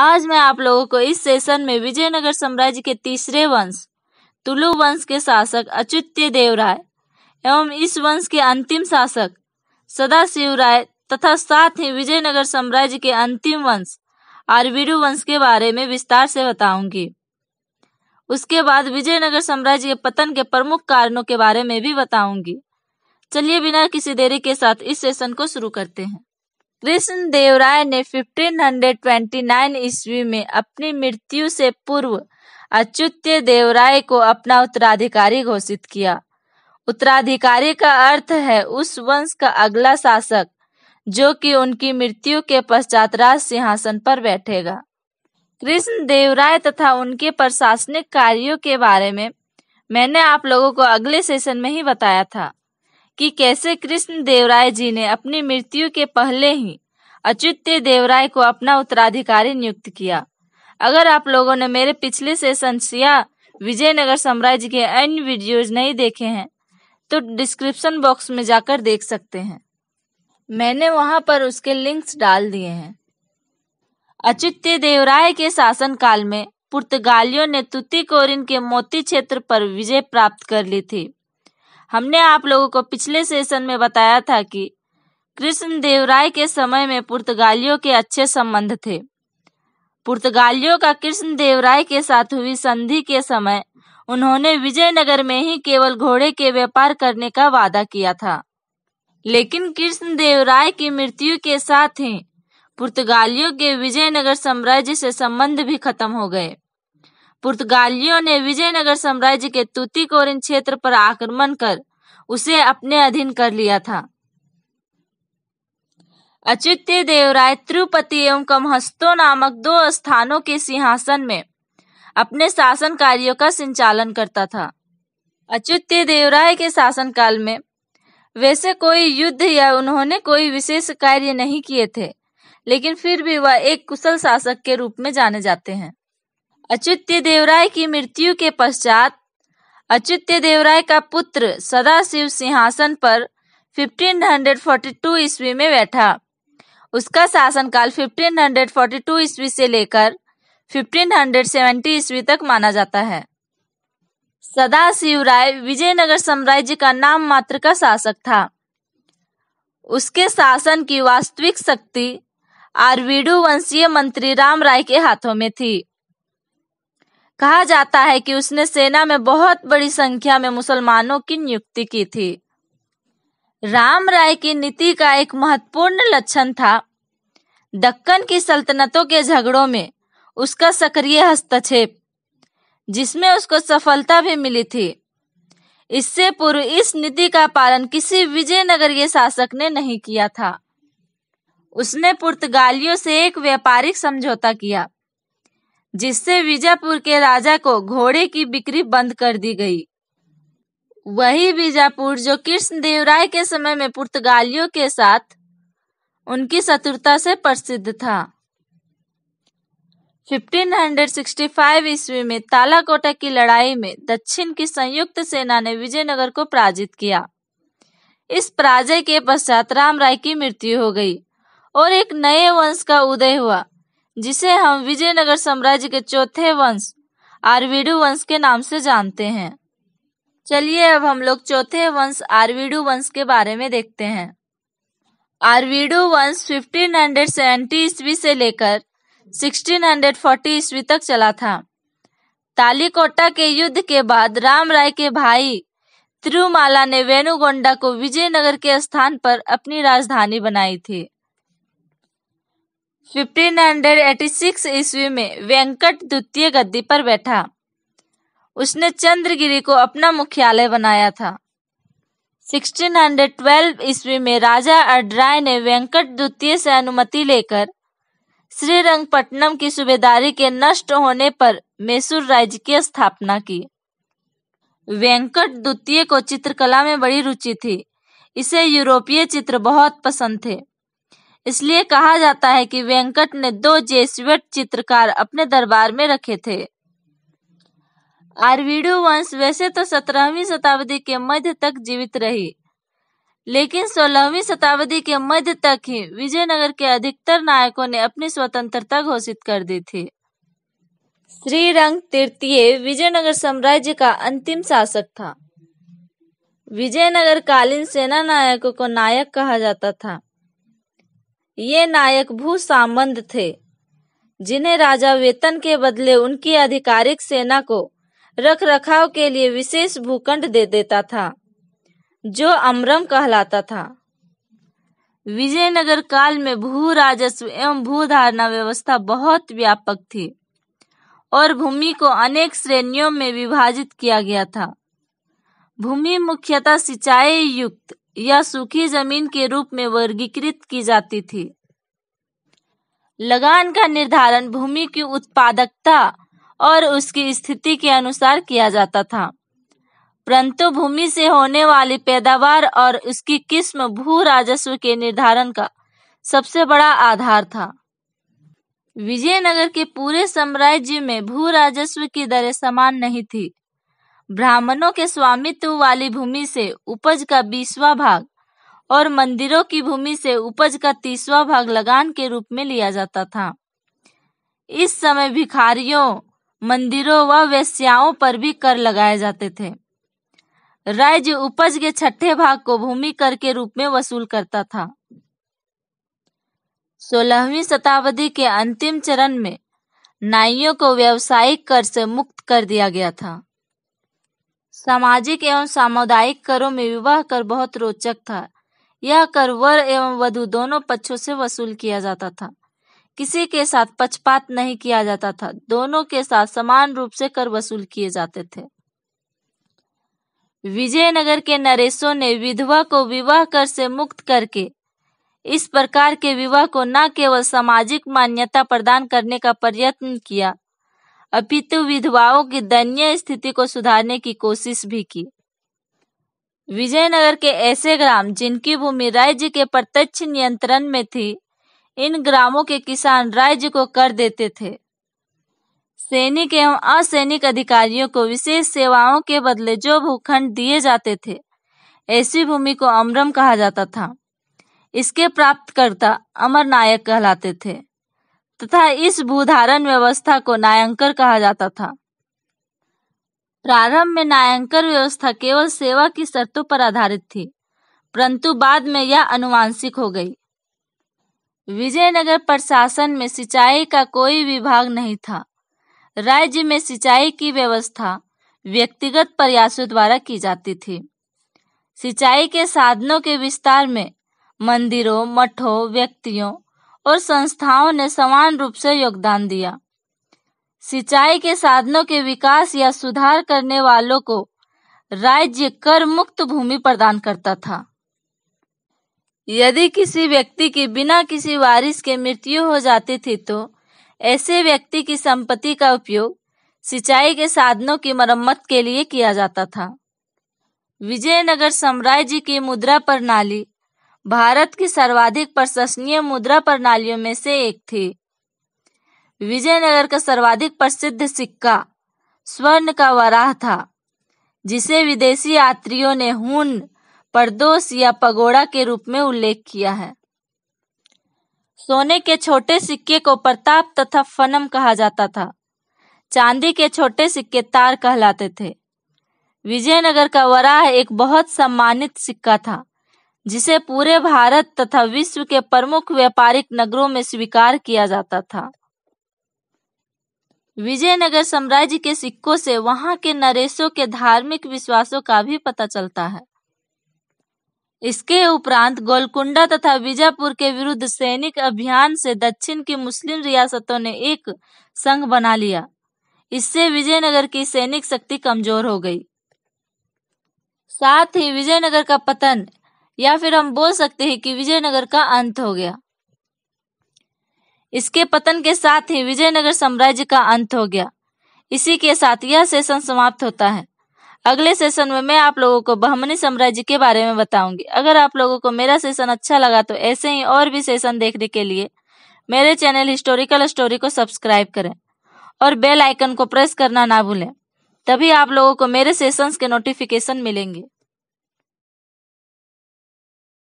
आज मैं आप लोगों को इस सेशन में विजयनगर साम्राज्य के तीसरे वंश तुलु वंश के शासक अचुत्य देव राय एवं इस वंश के अंतिम शासक सदाशिव राय तथा साथ ही विजयनगर साम्राज्य के अंतिम वंश आरविडु वंश के बारे में विस्तार से बताऊंगी उसके बाद विजयनगर साम्राज्य के पतन के प्रमुख कारणों के बारे में भी बताऊंगी चलिए बिना किसी देरी के साथ इस सेशन को शुरू करते हैं कृष्ण देवराय ने 1529 ईस्वी में अपनी मृत्यु से पूर्व अच्युत्य देवराय को अपना उत्तराधिकारी घोषित किया उत्तराधिकारी का अर्थ है उस वंश का अगला शासक जो कि उनकी मृत्यु के पश्चात राज सिंहासन पर बैठेगा कृष्ण देवराय तथा उनके प्रशासनिक कार्यों के बारे में मैंने आप लोगों को अगले सेशन में ही बताया था कि कैसे कृष्ण देवराय जी ने अपनी मृत्यु के पहले ही अच्युत्य देवराय को अपना उत्तराधिकारी नियुक्त किया अगर आप लोगों ने मेरे पिछले से या विजयनगर साम्राज्य के अन्य वीडियोज नहीं देखे हैं तो डिस्क्रिप्शन बॉक्स में जाकर देख सकते हैं मैंने वहां पर उसके लिंक्स डाल दिए हैं अचित्य देवराय के शासनकाल में पुर्तगालियों ने तुतिकोरिन के मोती क्षेत्र पर विजय प्राप्त कर ली थी हमने आप लोगों को पिछले सेशन में बताया था कि कृष्णदेव राय के समय में पुर्तगालियों के अच्छे संबंध थे पुर्तगालियों का कृष्णदेव राय के साथ हुई संधि के समय उन्होंने विजयनगर में ही केवल घोड़े के व्यापार करने का वादा किया था लेकिन कृष्णदेव राय की मृत्यु के साथ ही पुर्तगालियों के विजयनगर साम्राज्य से संबंध भी खत्म हो गए पुर्तगालियों ने विजयनगर साम्राज्य के तुतिकोरिन क्षेत्र पर आक्रमण कर उसे अपने अधीन कर लिया था अच्युत्य देवराय तिरुपति एवं कमहस्तो नामक दो स्थानों के सिंहासन में अपने शासन कार्यों का संचालन करता था अच्युत्य देवराय के शासनकाल में वैसे कोई युद्ध या उन्होंने कोई विशेष कार्य नहीं किए थे लेकिन फिर भी वह एक कुशल शासक के रूप में जाने जाते हैं अच्युत्य देवराय की मृत्यु के पश्चात अच्युत्य देवराय का पुत्र सदाशिव सिंहासन पर 1542 ईस्वी में बैठा उसका शासनकाल 1542 ईस्वी से लेकर 1570 ईस्वी तक माना जाता है सदाशिव राय विजयनगर साम्राज्य का नाम मात्र का शासक था उसके शासन की वास्तविक शक्ति आरवीडू वंशीय मंत्री राम राय के हाथों में थी कहा जाता है कि उसने सेना में बहुत बड़ी संख्या में मुसलमानों की नियुक्ति की थी राम राय की नीति का एक महत्वपूर्ण लक्षण था दक्कन की सल्तनतों के झगड़ों में उसका सक्रिय हस्तक्षेप जिसमें उसको सफलता भी मिली थी इससे पूर्व इस नीति का पालन किसी विजयनगरीय शासक ने नहीं किया था उसने पुर्तगालियों से एक व्यापारिक समझौता किया जिससे बीजापुर के राजा को घोड़े की बिक्री बंद कर दी गई वही बीजापुर जो कृष्णदेव राय के समय में पुर्तगालियों के साथ उनकी शत्रुता से प्रसिद्ध था 1565 ईस्वी में तालाकोटा की लड़ाई में दक्षिण की संयुक्त सेना ने विजयनगर को पराजित किया इस पराजय के पश्चात राम राय की मृत्यु हो गई और एक नए वंश का उदय हुआ जिसे हम विजयनगर साम्राज्य के चौथे वंश आरविडु वंश के नाम से जानते हैं चलिए अब हम लोग चौथे वंश आरविडु वंश के बारे में देखते हैं आरवीडू वंश 1570 ईस्वी से लेकर 1640 ईस्वी तक चला था तालीकोटा के युद्ध के बाद राम राय के भाई तिरुमाला ने वेणुगोंडा को विजयनगर के स्थान पर अपनी राजधानी बनाई थी फिफ्टीन हंड्रेड एटी सिक्स ईस्वी में वेंकट द्वितीय गद्दी पर बैठा उसने चंद्रगिरी को अपना मुख्यालय बनाया था 1612 ईस्वी में राजा अड्राय ने वेंकट द्वितीय से अनुमति लेकर श्रीरंगपट्टनम की सूबेदारी के नष्ट होने पर मैसूर राज्य की स्थापना की वेंकट द्वितीय को चित्रकला में बड़ी रुचि थी इसे यूरोपीय चित्र बहुत पसंद थे इसलिए कहा जाता है कि वेंकट ने दो जेसवेट चित्रकार अपने दरबार में रखे थे आरविडो वंश वैसे तो सत्रहवीं शताब्दी के मध्य तक जीवित रही लेकिन सोलहवीं शताब्दी के मध्य तक ही विजयनगर के अधिकतर नायकों ने अपनी स्वतंत्रता घोषित कर दी थी श्री रंग तृतीय विजयनगर साम्राज्य का अंतिम शासक था विजयनगर कालीन सेना नायकों को नायक कहा जाता था ये नायक भूसामंद थे जिन्हें राजा वेतन के बदले उनकी आधिकारिक सेना को रख रखाव के लिए विशेष भूखंड दे देता था जो अमरम कहलाता था विजयनगर काल में भू राजस्व एवं भू धारणा व्यवस्था बहुत व्यापक थी और भूमि को अनेक श्रेणियों में विभाजित किया गया था भूमि मुख्यतः सिंचाई युक्त या सूखी जमीन के रूप में वर्गीकृत की जाती थी लगान का निर्धारण भूमि की उत्पादकता और उसकी स्थिति के अनुसार किया जाता था परंतु भूमि से होने वाली पैदावार और उसकी किस्म भू राजस्व के निर्धारण का सबसे बड़ा आधार था विजयनगर के पूरे साम्राज्य में भू राजस्व की दरें समान नहीं थी ब्राह्मणों के स्वामित्व वाली भूमि से उपज का बीसवा भाग और मंदिरों की भूमि से उपज का तीसवा भाग लगान के रूप में लिया जाता था इस समय भिखारियों मंदिरों व वेश्याओं पर भी कर लगाए जाते थे राज्य उपज के छठे भाग को भूमि कर के रूप में वसूल करता था सोलहवीं शताब्दी के अंतिम चरण में नाइयों को व्यावसायिक कर से मुक्त कर दिया गया था सामाजिक एवं सामुदायिक करों में विवाह कर बहुत रोचक था यह कर वर एवं वधु दोनों पक्षों से वसूल किया जाता था किसी के साथ पक्षपात नहीं किया जाता था दोनों के साथ समान रूप से कर वसूल किए जाते थे विजयनगर के नरेशों ने विधवा को विवाह कर से मुक्त करके इस प्रकार के विवाह को न केवल सामाजिक मान्यता प्रदान करने का प्रयत्न किया अपितु तो विधवाओं की दयनीय स्थिति को सुधारने की कोशिश भी की विजयनगर के ऐसे ग्राम जिनकी भूमि राज्य के प्रत्यक्ष नियंत्रण में थी इन ग्रामों के किसान राज्य को कर देते थे सैनिक एवं असैनिक अधिकारियों को विशेष सेवाओं के बदले जो भूखंड दिए जाते थे ऐसी भूमि को अमरम कहा जाता था इसके प्राप्तकर्ता अमर नायक कहलाते थे तथा इस भूधारण व्यवस्था को नायंकर कहा जाता था प्रारंभ में नायंकर व्यवस्था केवल सेवा की शर्तों पर आधारित थी परंतु बाद में यह अनुवांशिक हो गई विजयनगर प्रशासन में सिंचाई का कोई विभाग नहीं था राज्य में सिंचाई की व्यवस्था व्यक्तिगत प्रयासों द्वारा की जाती थी सिंचाई के साधनों के विस्तार में मंदिरों मठों व्यक्तियों और संस्थाओं ने समान रूप से योगदान दिया सिंचाई के साधनों के विकास या सुधार करने वालों को राज्य कर मुक्त भूमि प्रदान करता था यदि किसी व्यक्ति की बिना किसी वारिस के मृत्यु हो जाती थी तो ऐसे व्यक्ति की संपत्ति का उपयोग सिंचाई के साधनों की मरम्मत के लिए किया जाता था विजयनगर साम्राज्य की मुद्रा प्रणाली भारत की सर्वाधिक प्रशंसनीय मुद्रा प्रणालियों में से एक थी विजयनगर का सर्वाधिक प्रसिद्ध सिक्का स्वर्ण का वराह था जिसे विदेशी यात्रियों ने हुन प्रदोष या पगोड़ा के रूप में उल्लेख किया है सोने के छोटे सिक्के को प्रताप तथा फनम कहा जाता था चांदी के छोटे सिक्के तार कहलाते थे विजयनगर का वराह एक बहुत सम्मानित सिक्का था जिसे पूरे भारत तथा विश्व के प्रमुख व्यापारिक नगरों में स्वीकार किया जाता था विजयनगर साम्राज्य के सिक्कों से वहां के नरेशों के धार्मिक विश्वासों का भी पता चलता है इसके उपरांत गोलकुंडा तथा विजयपुर के विरुद्ध सैनिक अभियान से दक्षिण की मुस्लिम रियासतों ने एक संघ बना लिया इससे विजयनगर की सैनिक शक्ति कमजोर हो गई साथ ही विजयनगर का पतन या फिर हम बोल सकते हैं कि विजयनगर का अंत हो गया इसके पतन के साथ ही विजयनगर साम्राज्य का अंत हो गया इसी के साथ यह सेशन समाप्त होता है अगले सेशन में मैं आप लोगों को बहमनी साम्राज्य के बारे में बताऊंगी अगर आप लोगों को मेरा सेशन अच्छा लगा तो ऐसे ही और भी सेशन देखने के लिए मेरे चैनल हिस्टोरिकल स्टोरी को सब्सक्राइब करें और बेल आइकन को प्रेस करना ना भूलें तभी आप लोगों को मेरे सेशंस के नोटिफिकेशन मिलेंगे